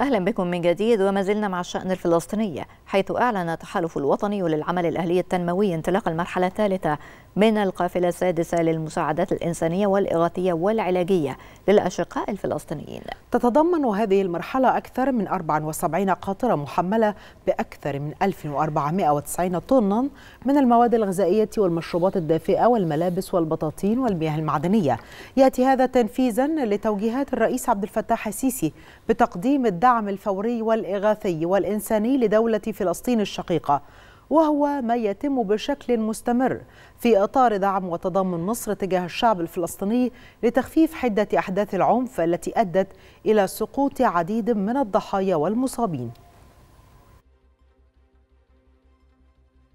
أهلا بكم من جديد وما زلنا مع الشأن الفلسطيني حيث أعلن التحالف الوطني للعمل الأهلي التنموي انطلاق المرحلة الثالثة من القافلة السادسة للمساعدات الإنسانية والإغاثية والعلاجية للأشقاء الفلسطينيين تتضمن هذه المرحلة أكثر من 74 قاطرة محملة بأكثر من 1490 طنا من المواد الغذائية والمشروبات الدافئة والملابس والبطاطين والمياه المعدنية يأتي هذا تنفيذا لتوجيهات الرئيس عبد الفتاح السيسي بتقديم الدعم الفوري والإغاثي والإنساني لدولة فلسطين الشقيقة وهو ما يتم بشكل مستمر في إطار دعم وتضامن مصر تجاه الشعب الفلسطيني لتخفيف حدة أحداث العنف التي أدت إلى سقوط عديد من الضحايا والمصابين